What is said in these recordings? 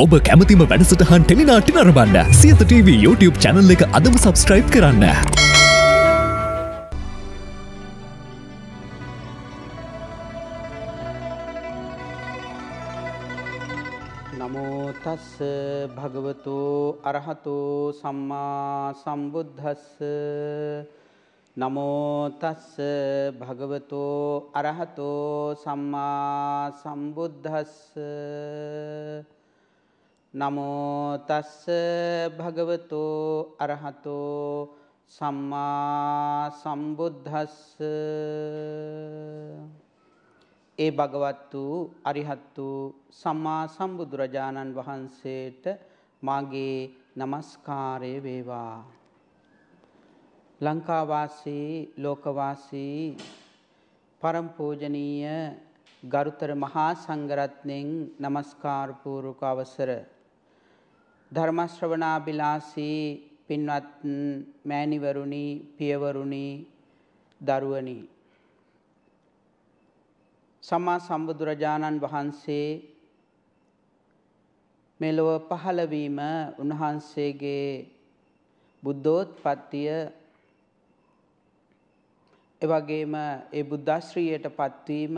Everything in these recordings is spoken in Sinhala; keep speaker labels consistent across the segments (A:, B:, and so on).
A: ඔබ කැමතිම වැඩසටහන් ටෙලිනාටි නරබන්න සියත TV YouTube චැනල් එක අදම සබස්ක්‍රයිබ් කරන්න. නමෝතස්ස භගවතු අරහතු සම්මා සම්බුද්ධස්ස නමෝතස්ස භගවතු අරහතු සම්මා සම්බුද්ධස්ස නමෝ තස්ස භගවතෝ අරහතෝ සම්මා සම්බුද්දස්ස ඒ භගවත් වූ අරිහත් වූ සම්මා සම්බුදුරජාණන් වහන්සේට මාගේ নমස්කාරය වේවා ලංකා වාසී ලෝක වාසී පරම පූජනීය ගරුතර මහා සංඝරත්නයෙන් নমස්කාර පූර්වක අවසරයි ධර්මශ්‍රවනාබිලාසී පින්වත් මෑණිවරුනි පියවරුනි දරුවනි සම්මා සම්බුදුරජාණන් වහන්සේ මෙලොව පහළවීම උන්වහන්සේගේ බුද්ධෝත්පත්තිය එවැගේම ඒ බුද්ධාශ්‍රීයට පත්වීම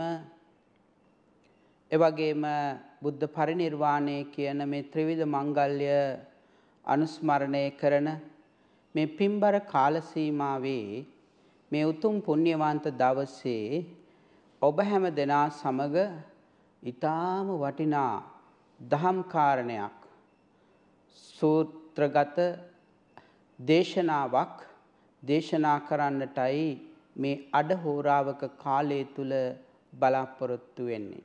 A: එවගේම බුද්ධ පරිනිර්වාණය කියන මේ ත්‍රිවිධ මංගල්‍ය අනුස්මරණය කරන මේ පින්බර කාල සීමාවේ මේ උතුම් පුණ්‍යවන්ත දවසේ ඔබ හැම දෙනා සමග ඊටාම වටිනා දහම් කාරණයක් සූත්‍රගත දේශනාවක් දේශනා කරන්නටයි මේ අඩ හෝරාවක කාලය තුල බලාපොරොත්තු වෙන්නේ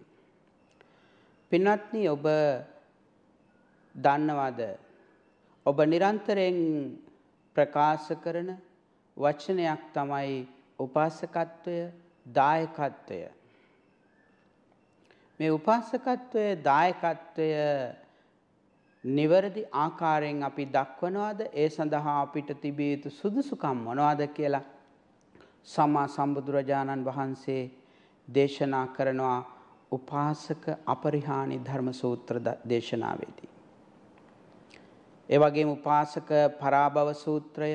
A: පින්වත්නි ඔබ දන්නවද ඔබ නිරන්තරයෙන් ප්‍රකාශ කරන වචනයක් තමයි උපාසකත්වය දායකත්වය මේ උපාසකත්වය දායකත්වය නිවැරදි ආකාරයෙන් අපි දක්වනවාද ඒ සඳහා අපිට තිබිය යුතු සුදුසුකම් මොනවාද කියලා සම්මා සම්බුදුරජාණන් වහන්සේ දේශනා කරනවා උපාසක අපරිහානි ධර්ම සූත්‍ර දේශනාවේදී. ඒ වගේම උපාසක පරාභව සූත්‍රය,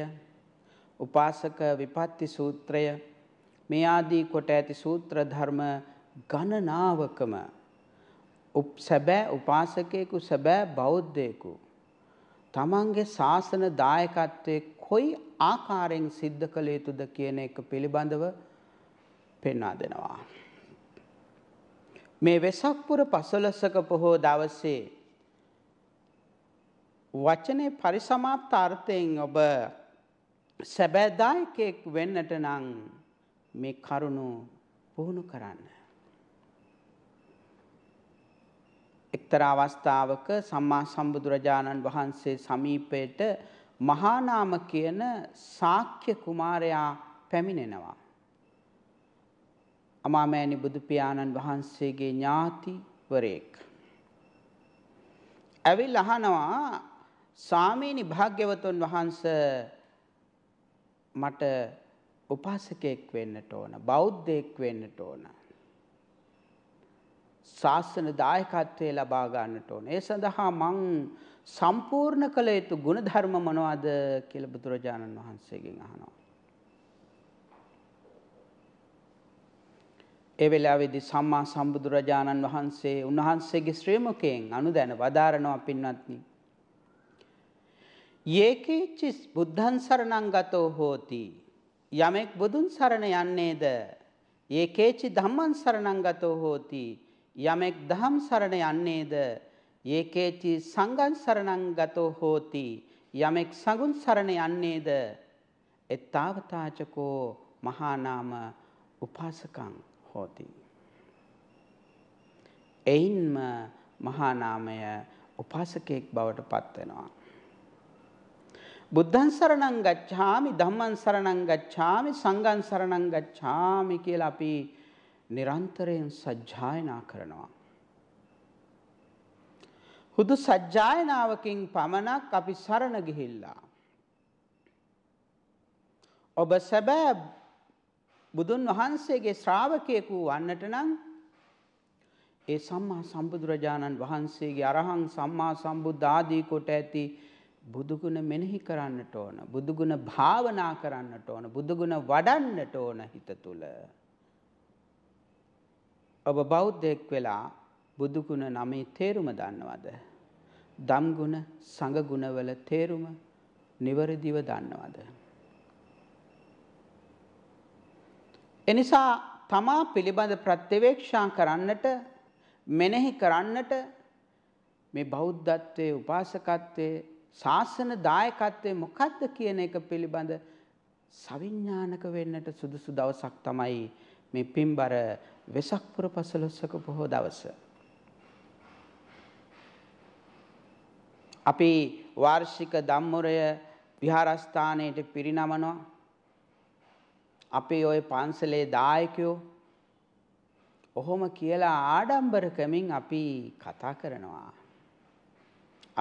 A: උපාසක විපත්ති සූත්‍රය මේ ආදී කොට ඇති සූත්‍ර ධර්ම ගණනාවකම උප සැබෑ උපාසකයෙකු සැබෑ බෞද්ධයෙකු තමන්ගේ ශාසන දායකත්වයේ කොයි ආකාරයෙන් සිද්ධ කළ යුතුද කියන එක පිළිබඳව පෙන්වා දෙනවා. මේ වෙසක්පුර පසළොස්වක පොහෝ දවසේ වචනේ පරිසමාප්ත අර්ථයෙන් ඔබ සැබෑදායකෙක් වෙන්නට නම් මේ කරුණු පුහුණු කරන්න. එක්තරා අවස්ථාවක සම්මා සම්බුදුරජාණන් වහන්සේ සමීපයට මහානාම කියන ශාක්‍ය කුමාරයා පැමිණෙනවා. අමාමෑණි බුදු පියාණන් වහන්සේගේ ඥාතිවරයෙක්. ඇවිල් අහනවා ස්වාමීනි භාග්‍යවතුන් වහන්ස මට උපාසකයෙක් වෙන්නට ඕන බෞද්ධයෙක් වෙන්නට ඕන ශාසන දායකත්වය ලබා ගන්නට ඕන ඒ සඳහා මං සම්පූර්ණ කළ යුතු ගුණධර්ම මොනවද කියලා බුදුරජාණන් වහන්සේගෙන් අහනවා ඒ වෙලාවේදී සම්මා සම්බුදුරජාණන් වහන්සේ උන්වහන්සේගේ ශ්‍රේමකයෙන් අනුදැන වදාරනවා පින්වත්නි. යේකේචිස් බුද්ධං සරණං ගතෝ හෝති යමෙක් බුදුන් සරණ යන්නේද යේකේචි ධම්මං සරණං ගතෝ හෝති යමෙක් ධම් සරණ යන්නේද යේකේචි සංඝං සරණං ගතෝ හෝති යමෙක් සඟුන් සරණ යන්නේද එත්තාවතාචකෝ මහානාම උපාසකං හෝති. එයින්ම මහානාමය උපාසකයෙක් බවට පත්වෙනවා. බුද්ධං සරණං ගච්ඡාමි ධම්මං සරණං ගච්ඡාමි සංඝං සරණං ගච්ඡාමි කියලා අපි නිරන්තරයෙන් සජ්ජායනා කරනවා. හුදු සජ්ජායනාවකින් පමණක් අපි සරණ ගිහිල්ලා ඔබ සැබෑ බුදුන් වහන්සේගේ ශ්‍රාවකයෙකු වන්නට නම් ඒ සම්මා සම්බුදුරජාණන් වහන්සේගේ අරහං සම්මා සම්බුද්ධ ආදී කොට ඇති බුදුගුණ මෙනෙහි කරන්නට ඕන බුදුගුණ භාවනා කරන්නට ඕන බුදුගුණ වඩන්නට ඕන හිත තුල ඔබ බෞද්ධයෙක් වෙලා බුදුගුණ නමේ තේරුම දන්නවද දම්ගුණ සඟගුණවල තේරුම නිවැරදිව දන්නවද එනිසා තමා පිළිබඳ ප්‍රත්‍යවේක්ෂා කරන්නට මෙනෙහි කරන්නට මේ බෞද්ධත්වයේ උපාසකත්වයේ ශාසන දායකත්වයේ මොකද්ද කියන එක පිළිබඳ සවිඥානික වෙන්නට සුදුසු දවසක් තමයි මේ පින්බර වෙසක් පුර පසළොස්වක පොහොය දවස. අපි වාර්ෂික ධම්මොරය විහාරස්ථානයට පිරිනමනවා අපේ ওই පන්සලේ දායකයෝ ඔහොම කියලා ආඩම්බරකමින් අපි කතා කරනවා.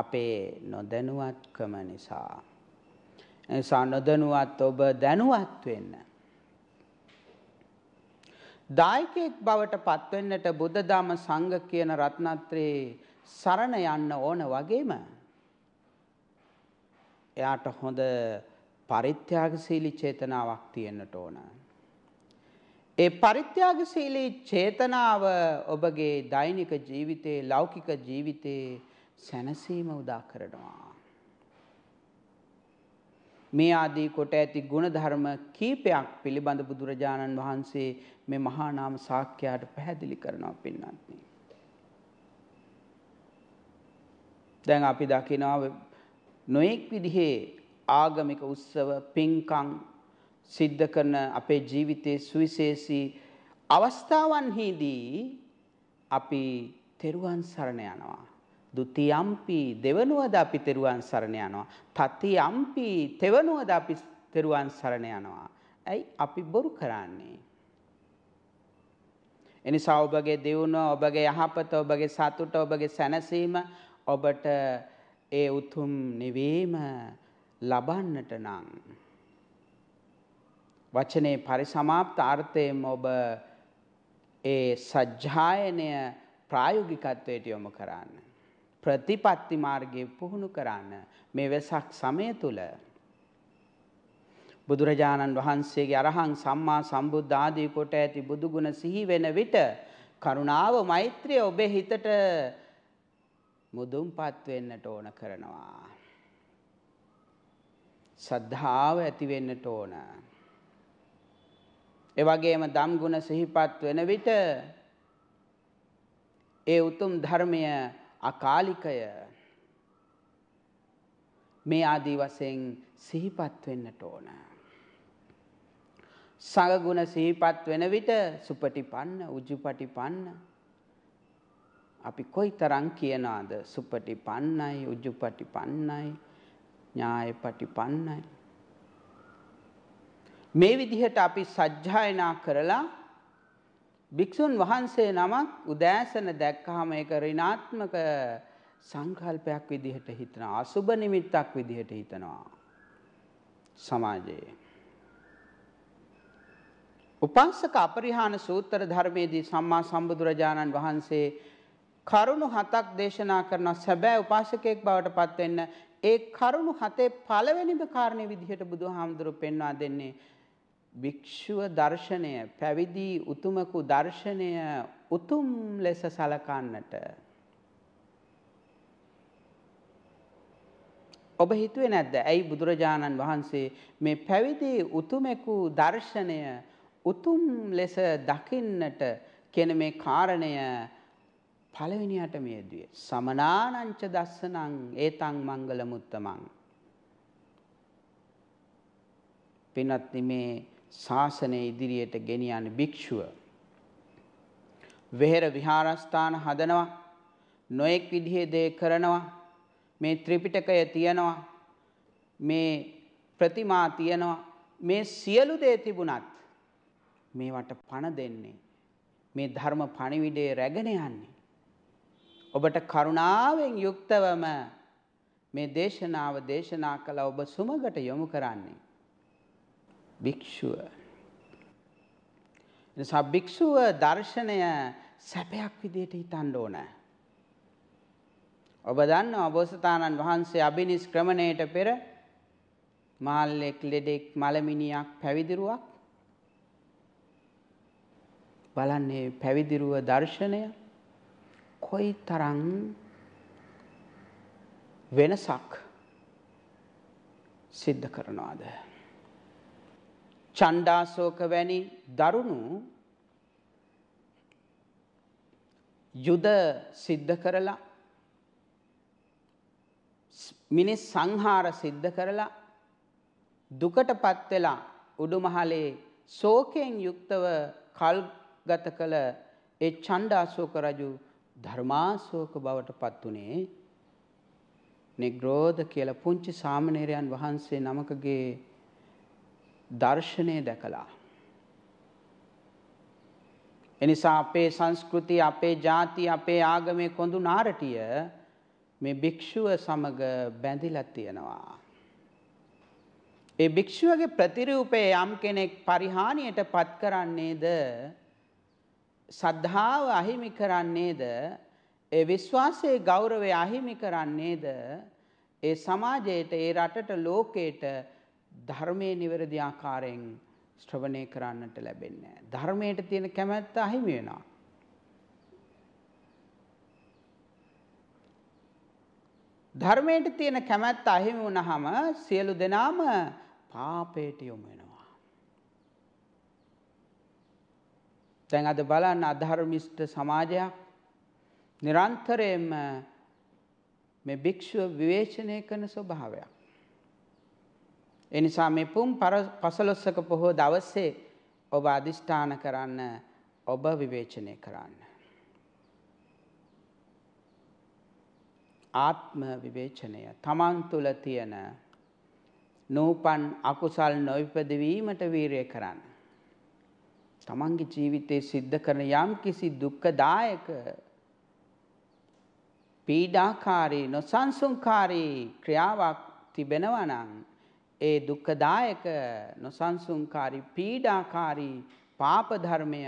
A: අපේ නොදැනුවත්කම නිසා. නිසා නොදැනුවත් ඔබ දැනුවත් වෙන්න. දායකයෙක් බවට පත්වෙන්නට බුද්ධදාම සංඝ කියන රත්නත්‍රයේ සරණ යන්න ඕන වගේම එයාට හොඳ පරිත්‍යාගශීලී චේතනාවක් තියෙන්නට ඕන. ඒ පරිත්‍යාගශීලී චේතනාව ඔබගේ දෛනික ජීවිතේ ලෞකික ජීවිතේ සැනසීම උදා කරනවා. මේ ආදී කොට ඇති ගුණධර්ම කීපයක් පිළිබඳ බුදුරජාණන් වහන්සේ මේ මහා නාම සාක්‍යයට පැහැදිලි කරනවා පින්නත්නි. දැන් අපි දකිනවා නොඑක් විදිහේ ආගමික උත්සව පින්කම් සිද්ධ කරන අපේ ජීවිතයේ සුවිශේෂී අවස්ථාවන්හිදී අපි තෙරුවන් සරණ යනවා. ဒ ුතියම්පි දෙවනුවද අපි තෙරුවන් සරණ යනවා. තතියම්පි තෙවනුවද අපි තෙරුවන් සරණ යනවා. ඇයි අපි බොරු කරන්නේ? එනිසා ඔබගේ දියුණුව, ඔබගේ යහපත, ඔබගේ සතුට, ඔබගේ සැනසීම ඔබට ඒ උතුම් නිවීම ලබන්නට නම් වචනේ පරිසමාප්ත අර්ථයෙන් ඔබ ඒ සජ්ජායනය ප්‍රායෝගිකත්වයට යොමු කරන්න. ප්‍රතිපත්ති මාර්ගයේ පුහුණු කරන්න මේ වෙසක් සමය තුල බුදුරජාණන් වහන්සේගේ අරහං සම්මා සම්බුද්ධ ආදී කොට ඇති බුදු ගුණ සිහි වෙන විට කරුණාව මෛත්‍රිය ඔබේ හිතට මුදුන්පත් වෙන්නට ඕන කරනවා සද්ධාව ඇති වෙන්නට ඕන. ඒ වගේම ධම් ගුණ සිහිපත් වෙන විට ඒ උතුම් ධර්මය අකාලිකය මේ ආදී වශයෙන් සිහිපත් වෙන්නට ඕන. සංගුණ සිහිපත් වෙන විට සුපටිපන්න උජුපටිපන්න අපි කොයිතරම් කියනවාද සුපටිපන්නයි උජුපටිපන්නයි ඥාය පටිපන්නයි. මේ විදිහට අපි සජ්ජායනා කරලා භික්ෂුන් වහන්සේ නමක් උදෑසන දැක්කහම ඒක ඍණාත්මක සංකල්පයක් විදිහට හිතනවා අසුබ නිමිත්තක් විදිහට හිතනවා සමාජයේ උපාසක අපරිහාන සූත්‍ර ධර්මයේදී සම්මා සම්බුදුරජාණන් වහන්සේ කරුණු හතක් දේශනා කරන සැබෑ උපාසකයෙක් බවට පත් වෙන්න ඒ කරුණු හතේ පළවෙනිම කාරණේ විදිහට බුදුහාමුදුරු පෙන්වා දෙන්නේ භික්ෂුව දර්ශනය පැවිදි උතුමකු දර්ශනය උතුම් ලෙස සලකන්නට ඔබ හිතුවේ නැද්ද ඇයි බුදුරජාණන් වහන්සේ මේ පැවිදි උතුමෙකු දර්ශනය උතුම් ලෙස දකින්නට කියන මේ කාරණය පළවෙනියට මේ දුවේ සමනානංච දස්සනං ඒතං මංගල මුත්තමං පින්වත් මේ ශාසනය ඉදිරියට ගෙනියන භික්ෂුව වෙහෙර විහාරස්ථාන හදනවා නොඑක් විදිහේ දේ කරනවා මේ ත්‍රිපිටකය තියනවා මේ ප්‍රතිමා තියනවා මේ සියලු දේ තිබුණත් මේවට පණ දෙන්නේ මේ ධර්ම පණිවිඩය රැගෙන යන්නේ ඔබට කරුණාවෙන් යුක්තවම මේ දේශනාව දේශනා කළ ඔබ සුමගට යොමු කරන්නේ. භික්ෂුව. නිසා භික්ෂුව දර්ශනය සැපයක් විදියට හිතන්න ඕන. ඔබ දන්න අබෝසතාණන් වහන්සේ අභිනිෂ්ක්‍රමණයට පෙර මාල්ලෙක් ලෙඩෙක් මලමිනියක් පැවිදිරුවක් බලන්නේ පැවිදිරුව දර්ශනය කොයි තරම් වෙනසක් සිද්ධ කරනවාද. චණ්ඩාසෝක වැනි දරුණු යුද සිද්ධ කරලා මිනිස් සංහාර සිද්ධ කරලා දුකටපත් වෙලා උඩුමහලේ ශෝකයෙන් යුක්තව කල්ගත කළ ඒ චණ්ඩාසෝක රජු ධර්මාශෝක බවට පත් උනේ නිග්‍රෝධ කියලා පුංචි සාමණේරයන් වහන්සේ නමකගේ දර්ශනය දැකලා එනිසා අපේ සංස්කෘතිය අපේ ජාතිය අපේ ආගමේ කොඳු නාරටිය මේ භික්ෂුව සමග බැඳිලා තියෙනවා ඒ භික්ෂුවගේ ප්‍රතිරූපය යම් කෙනෙක් පරිහානියට පත් කරන්නේද සද්ධාව අහිමි කරන්නේද ඒ විශ්වාසයේ ගෞරවය අහිමි කරන්නේද ඒ සමාජයට ඒ රටට ලෝකයට ධර්මයේ නිවැරදි ආකාරයෙන් ශ්‍රවණය කරන්නට ලැබෙන්නේ නැහැ. ධර්මයට තියෙන කැමැත්ත අහිමි වෙනවා. ධර්මයට තියෙන කැමැත්ත අහිමි වුණාම සියලු දෙනාම පාපයට යොමු දැන් අද බලන්න අධර්මිෂ්ඨ සමාජයක් නිරන්තරයෙන්ම මේ භික්ෂුව විවේචනය කරන ස්වභාවයක්. ඒ නිසා මේ පුම් පසළොස්වක පොහොව දවසේ ඔබ අදිෂ්ඨාන කරන්න ඔබ විවේචනය කරන්න. ආත්ම විවේචනය තමන් තුළ තියෙන නූපන් අකුසල් නොවිපදවීමට වීරය කරන්න. තමන්ගේ ජීවිතේ සිද්ධ කරන යම් කිසි දුක්ඛදායක පීඩාකාරී නොසන්සුන්කාරී ක්‍රියාවක් තිබෙනවා නම් ඒ දුක්ඛදායක නොසන්සුන්කාරී පීඩාකාරී පාප ධර්මය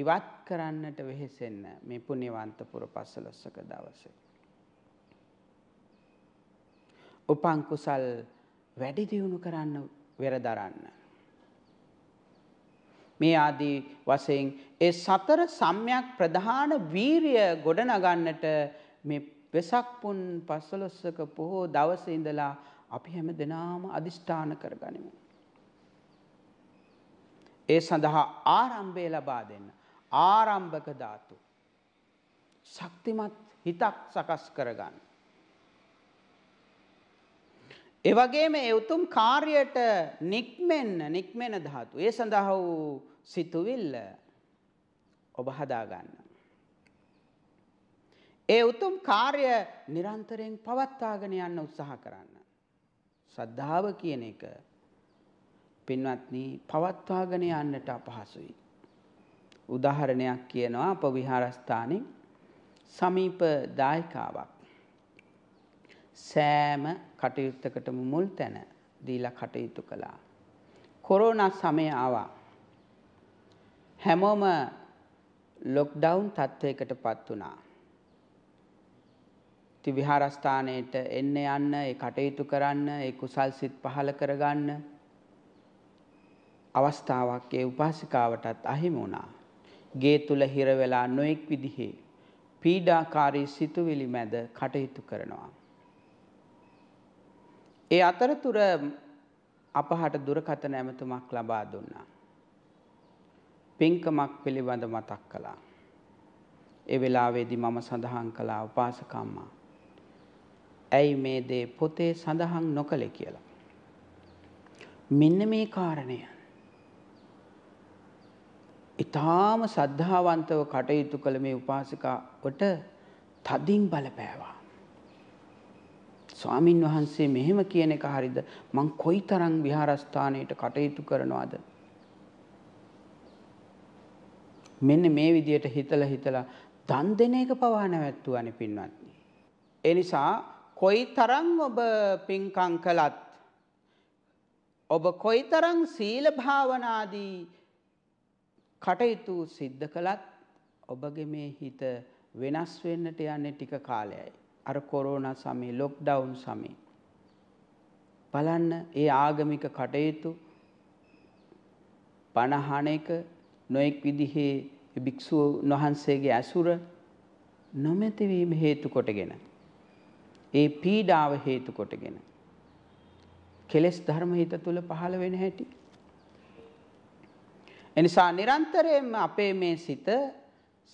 A: ඉවත් කරන්නට වෙහෙසෙන්න මේ පුණ්‍යවන්ත පුරපසලොස්සක දවසේ. උපං කුසල් වැඩි දියුණු කරන්න වෙරදරන්න. මේ ආදී වශයෙන් ඒ සතර සම්‍යක් ප්‍රධාන වීරිය ගොඩනගන්නට මේ වෙසක් පුන් 15ක පොහෝ දවසේ ඉඳලා අපි හැම දිනාම අදිෂ්ඨාන කරගනිමු. ඒ සඳහා ආරම්භය ලබා දෙන්න. ආරම්භක ධාතු. ශක්තිමත් හිතක් සකස් කරගන්න. ඒ වගේම ඒ උතුම් කාර්යයට නික්මෙන්න නික්මෙන ධාතු. ඒ සඳහා වූ සිතුවිල්ල ඔබ හදාගන්න. ඒ උතුම් කාර්ය නිරන්තරයෙන් පවත්වාගෙන යන්න උත්සාහ කරන්න. ශ්‍රද්ධාව කියන එක පින්වත්නි පවත්වාගෙන යන්නට අපහසුයි. උදාහරණයක් කියනවා අප විහාරස්ථානයේ සමීප දායකාවක් සෑම කටයුත්තකටම මුල් තැන දීලා කටයුතු කළා. කොරෝනා සමය ආවා. හැමෝම ලොක්ඩවුන් තත්ත්වයකට පත් වුණා. ඉති විහාරස්ථානයට එන්න යන්න, ඒ කටයුතු කරන්න, ඒ කුසල් සිත් පහල කරගන්න අවස්ථාවක් ඒ උපාසිකාවටත් අහිමි වුණා. ගේ තුල හිර වෙලා නොඑක් විදිහේ පීඩාකාරී සිතුවිලි මැද කටයුතු කරනවා. ඒ අතරතුර අපහට දුරකථන ඇමතුමක් ලබා දුන්නා. පින්කමක් පිළිබඳ මතක් කළා. ඒ වෙලාවේදී මම සඳහන් කළා උපාසකම්මා. ඇයි මේ දේ පොතේ සඳහන් නොකළේ කියලා. මෙන්න මේ කාරණය. ඊටාම සද්ධාවන්තව කටයුතු කළ මේ උපාසිකාවට තදින් බලපෑවා. ස්වාමින් වහන්සේ මෙහෙම කියන එක හරිද? මං කොයිතරම් විහාරස්ථානයට කටයුතු කරනවද? මෙන්න මේ විදියට හිතලා හිතලා දන් දෙන එක පවා නැවැත්තුවනේ පින්වත්නි. ඒ නිසා කොයිතරම් ඔබ පින්කම් කළත් ඔබ කොයිතරම් සීල භාවනාදී කටයුතු සිද්ධ කළත් ඔබගේ මේ හිත වෙනස් වෙන්නට යන්නේ ටික කාලයයි. අර කොරෝනා සමයේ ලොක්ඩවුන් සමයේ බලන්න ඒ ආගමික කටයුතු පණහන එක නොඑක් විදිහේ භික්ෂුන් වහන්සේගේ ඇසුර නොමැතිවීම හේතු කොටගෙන ඒ පීඩාව හේතු කොටගෙන කෙලෙස් ධර්ම හිත තුල පහළ වෙන හැටි එනිසා නිරන්තරයෙන්ම අපේ මේ සිත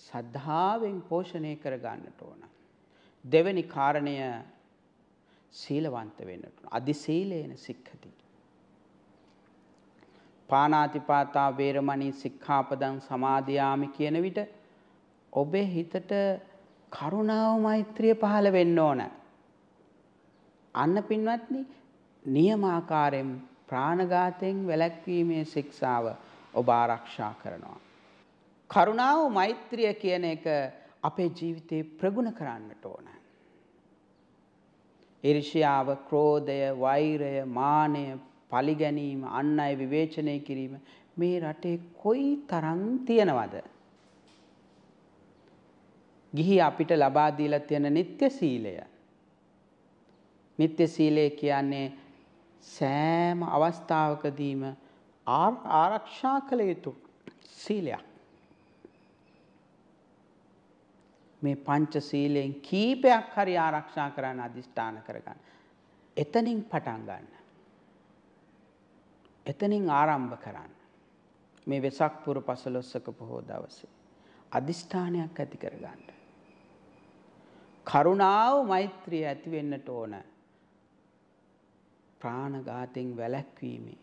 A: සද්ධාවෙන් පෝෂණය කර ගන්නට ඕන දෙවෙනි කාරණය සීලවන්ත වෙන්නට ඕන අදි සීලේන සික්ඛති පාණාතිපාතා වේරමණී සික්ඛාපදං සමාදියාමි කියන විට ඔබේ හිතට කරුණාව මෛත්‍රිය පහළ වෙන්න ඕන. අන්න පින්වත්නි, නියමාකාරයෙන් ප්‍රාණඝාතයෙන් වැළැක්වීමේ ශික්ෂාව ඔබ ආරක්ෂා කරනවා. කරුණාව මෛත්‍රිය කියන එක අපේ ජීවිතේ ප්‍රගුණ කරන්නට ඕන. ඊර්ෂ්‍යාව, ක්‍රෝධය, වෛරය, මානය, පලි ගැනීම අන් අය විවේචනය කිරීම මේ රටේ කොයි තරම් තියෙනවද ගිහි අපිට ලබා දීලා තියෙන නিত্য සීලය නিত্য සීලය කියන්නේ සෑම අවස්ථාවකදීම ආරක්ෂා කළ යුතු සීලයක් මේ පංච සීලයෙන් කීපයක් හරි ආරක්ෂා කරන්න අදිෂ්ඨාන කරගන්න එතනින් පටන් ගන්න එතනින් ආරම්භ කරන්න. මේ වෙසක් පුර පසළොස්සක පොහෝ දවසේ. අධිෂ්ඨානයක් ඇති කරගන්න. කරුණාව මෛත්‍රිය ඇති වෙන්නට ඕන. ප්‍රාණඝාතෙන් වැළැක්වීමේ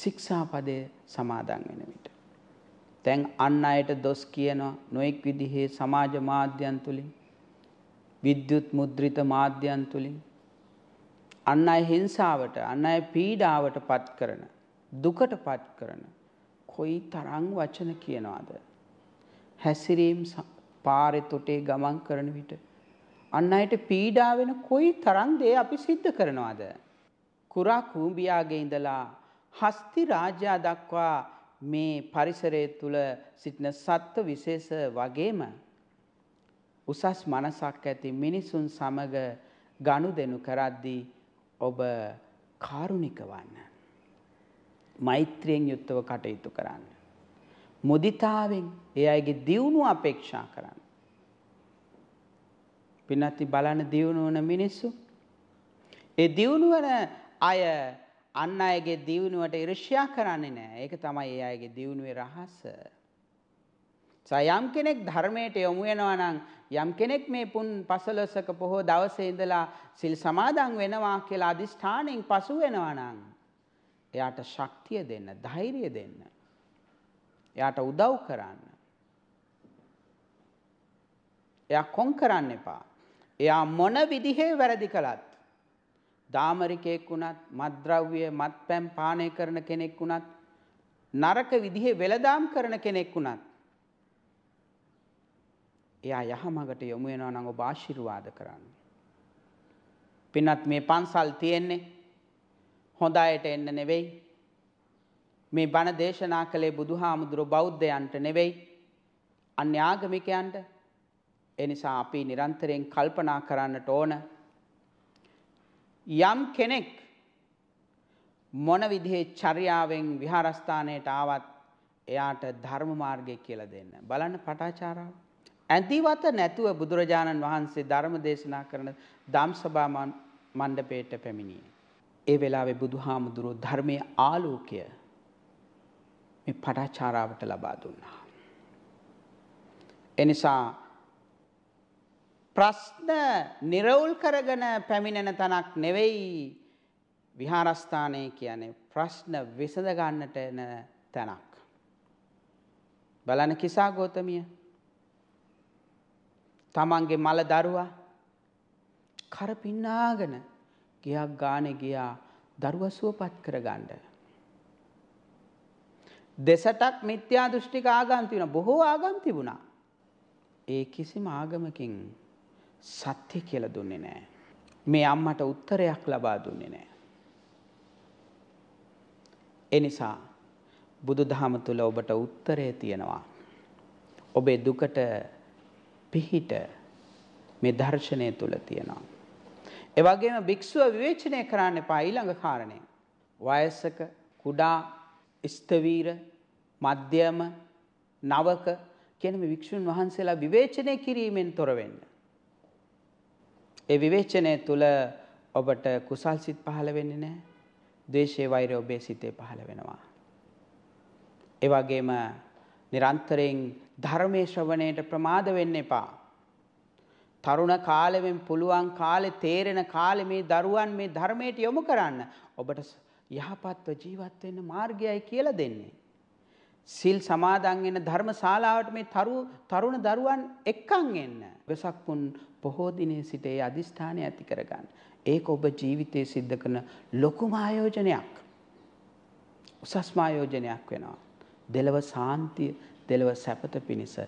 A: ශික්ෂාපදයේ සමාදන් වෙන විට. දැන් අන් අයට දොස් කියන නොඑක් විදිහේ සමාජ මාධ්‍යයන් තුලින් විද්‍යුත් මුද්‍රිත මාධ්‍යයන් තුලින් අන් අය හිංසාවට අන් අය පීඩාවට පත් කරන දුකට පත් කරන කොයි තරං වචන කියනවාද. හැසිරීම් පාරෙ තොටේ ගමන් කරන විට. අන්න අයට පීඩා වෙන කොයි තරං දේ අපි සිද්ධ කරනවාද. කුරා කූඹියාගේ ඉඳලා හස්ති රාජ්‍යා දක්වා මේ පරිසරය තුළ සිටින සත්ව විශේෂ වගේම උසස් මනසක් ඇති මිනිසුන් සමග ගනුදෙනු කරද්දී ඔබ කාරුණික වන්න. මෛත්‍රියෙන් යුක්තව කටයුතු කරන්න. මොදිතාවෙන් ඒ අයගේ දියුණුව අපේක්ෂා කරන්න. පින්නත්ති බලන දියුණුව වන මිනිස්සු ඒ දියුණුව වන අය අන් අයගේ දියුණුවට ඉර්ෂ්‍යා කරන්නේ නැහැ. ඒක තමයි ඒ අයගේ දියුණුවේ රහස. සයම් කෙනෙක් ධර්මයට යොමු වෙනවා නම් යම් කෙනෙක් මේ පුන් පසළොස්වක පොහොව දවසේ ඉඳලා සිල් සමාදන් වෙනවා කියලා අදිෂ්ඨාණයෙන් පසු වෙනවා නම් එයාට ශක්තිය දෙන්න, ධෛර්යය දෙන්න. එයාට උදව් කරන්න. එයා කොන් කරන්න එපා. එයා මොන විදිහේ වැරදි කළත් දාමරිකයෙක් වුණත්, මත්ද්‍රව්‍ය, මත්පැන් පානය කරන කෙනෙක් වුණත්, නරක විදිහේ වෙලදාම් කරන කෙනෙක් වුණත් එයා යහමගට යොමු වෙනවා නම් ඔබ ආශිර්වාද කරන්න. පින්වත් මේ පන්සල් තියෙන්නේ හොඳ අයට එන්න නෙවෙයි. මේ බණ දේශනා කළේ බුදුහාමුදුරු බෞද්ධයන්ට නෙවෙයි. අන්‍යාගමිකයන්ට. එනිසා අපි නිරන්තරයෙන් කල්පනා කරන්නට ඕන. යම් කෙනෙක් මොන විදිහේ චර්යාවෙන් විහාරස්ථානයට ආවත් එයාට ධර්ම මාර්ගය කියලා දෙන්න. බලන්න පටාචාරාව. ඇඳිවත නැතුව බුදුරජාණන් වහන්සේ ධර්ම දේශනා කරන ධම්සභා මණ්ඩපයට පැමිණියේ. ඒ වෙලාවේ බුදුහාමුදුරුවෝ ධර්මයේ ආලෝකය මේ පටාචාරාවට ලබා දුන්නා. එනිසා ප්‍රශ්න නිරවුල් කරගෙන පැමිණෙන තනක් නෙවෙයි විහාරස්ථානය කියන්නේ ප්‍රශ්න විසඳ ගන්නට එන තැනක්. බලන කිසා ගෝතමිය තමන්ගේ මල දරුවා කරපින්නාගෙන ගියක් ගානේ ගියා දරුවා සුවපත් කරගන්න. දෙසටක් මිත්‍යා දෘෂ්ටික ආගම් තිබුණා. බොහෝ ආගම් තිබුණා. ඒ කිසිම ආගමකින් සත්‍ය කියලා දුන්නේ නැහැ. මේ අම්මට උත්තරයක් ලබා දුන්නේ නැහැ. ඒ නිසා බුදුදහම තුල ඔබට උත්තරය තියෙනවා. ඔබේ දුකට පිහිට මේ දර්ශනය තුල තියෙනවා. ඒ වගේම භික්ෂුව විවේචනය කරන්න එපා ඊළඟ කාරණය. වයසක, කුඩා, ස්තවීර, මධ්‍යම, නවක කියන මේ වික්ෂුන් වහන්සේලා විවේචනය කිරීමෙන් තොර වෙන්න. ඒ විවේචනය තුළ ඔබට කුසල් සිත් පහළ වෙන්නේ නැහැ. ද්වේෂය වෛරය ඔබේ සිතේ පහළ වෙනවා. ඒ වගේම නිරන්තරයෙන් ධර්මයේ ශ්‍රවණයට ප්‍රමාද වෙන්න එපා. තරුණ කාලෙවෙන් පුළුවන් කාලේ තේරෙන කාලේ මේ දරුවන් මේ ධර්මයට යොමු කරන්න. ඔබට යහපත්ව ජීවත් වෙන්න මාර්ගයයි කියලා දෙන්නේ. සිල් සමාදන් වෙන ධර්මශාලාවට මේ තරු තරුණ දරුවන් එක්කන් එන්න. වෙසක් පුන් පොහෝ දිනේ සිට ඒ අදිෂ්ඨානය ඇති කරගන්න. ඒක ඔබ ජීවිතයේ සිද්ධ කරන ලොකුම ආයෝජනයක්. උසස්ම ආයෝජනයක් වෙනවා. දෙලව සාන්තිය, දෙලව සැපත පිණිස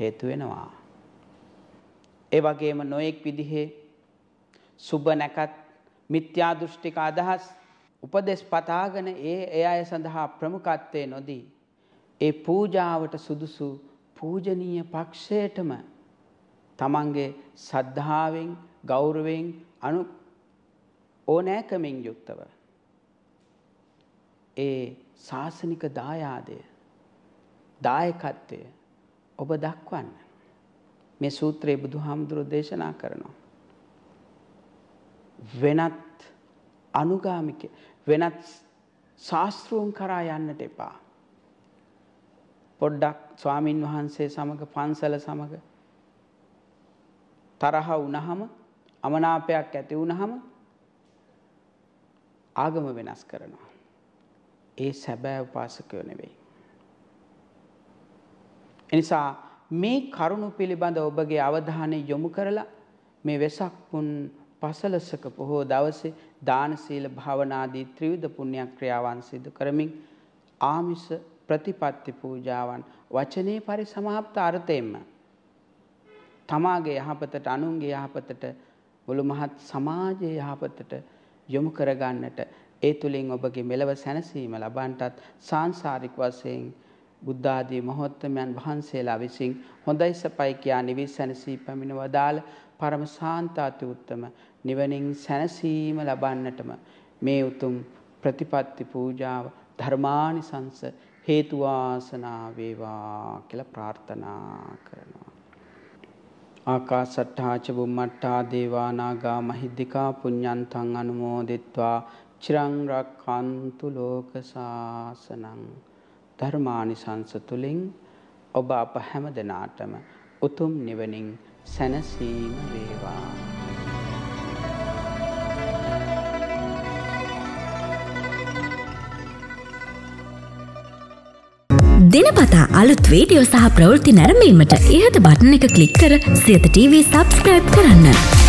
A: හේතු වෙනවා. ඒ වගේම නොයෙක් විදිහේ සුබ නැකත් මිත්‍යා දෘෂ්ටික අදහස් උපදේශ පතාගෙන ඒ ඒ අය සඳහා ප්‍රමුඛත්වයේ නොදී ඒ පූජාවට සුදුසු පූජනීය පක්ෂයටම තමන්ගේ සද්ධාවෙන් ගෞරවයෙන් අනු ඕනෑකමින් යුක්තව ඒ ශාසනික දායාදය දායකත්වය ඔබ දක්වන්න මේ සූත්‍රයේ බුදුහාමුදුරෝ දේශනා කරනවා. වෙනත් අනුගාමික වෙනත් ශාස්ත්‍රූන් කරා යන්නට එපා. පොඩ්ඩක් ස්වාමින් වහන්සේ සමග පන්සල සමග තරහ වුණහම අමනාපයක් ඇති වුණහම ආගම වෙනස් කරනවා. ඒ සැබෑ උපාසකයෝ නෙවෙයි. එනිසා මේ කරුණු පිළිබඳ ඔබගේ අවධානය යොමු කරලා මේ වෙසක් පුන් පසලසක පොහෝ දවසේ දාන සීල භාවනාදී ත්‍රිවිධ පුණ්‍ය ක්‍රියාවන් සිදු කරමින් ආමිෂ ප්‍රතිපත්ති පූජාවන් වචනේ පරිසමාප්ත අර්ථයෙන්ම තමාගේ යහපතට අනුන්ගේ යහපතට මුළු මහත් සමාජයේ යහපතට යොමු කරගන්නට ඒ තුලින් ඔබගේ මෙලව සැනසීම ලබන්නටත් සාංශාරික වශයෙන් බුද්ධාදී මහොත්තමයන් වහන්සේලා විසින් හොඳයි සපයි කියා නිවි සැනසී පැමිණ වදාළ පරම සාන්තාති උත්තම නිවනින් සැනසීම ලබන්නටම මේ උතුම් ප්‍රතිපත්ති පූජාව ධර්මානිසංස හේතු වාසනා වේවා කියලා ප්‍රාර්ථනා කරනවා. ආකාසට්ඨා ච බුම්මට්ඨා දේවා නාග මහිද්దికා පුඤ්ඤන්තං අනුමෝදිත්වා චිරං රක්ඛන්තු ලෝක සාසනං ධර්මානිසංස තුලින් ඔබ අප හැම දෙනාටම උතුම් නිවනින් සැනසීම වේවා. දිනපතා අලුත් වීඩියෝ සහ ප්‍රවෘත්ති නැරඹීමට ඉහත බටන් එක ක්ලික් කර සියත TV සබස්ක්‍රයිබ් කරන්න.